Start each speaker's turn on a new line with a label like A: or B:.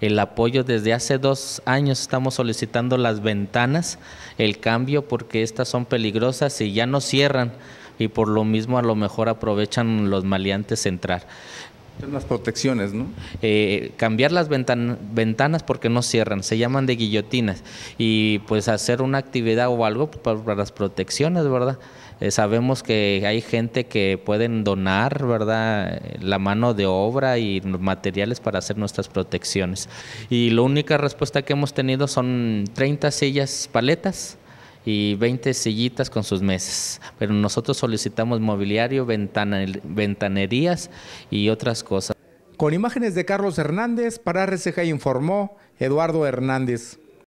A: el apoyo. Desde hace dos años estamos solicitando las ventanas, el cambio, porque estas son peligrosas y ya no cierran y por lo mismo a lo mejor aprovechan los maleantes entrar. Las protecciones, ¿no? Eh, cambiar las ventanas porque no cierran, se llaman de guillotinas. Y pues hacer una actividad o algo para las protecciones, ¿verdad? Eh, sabemos que hay gente que pueden donar, ¿verdad? Eh, la mano de obra y materiales para hacer nuestras protecciones. Y la única respuesta que hemos tenido son 30 sillas paletas y 20 sillitas con sus mesas. Pero nosotros solicitamos mobiliario, ventanerías y otras cosas. Con imágenes de Carlos Hernández, para RCG informó Eduardo Hernández.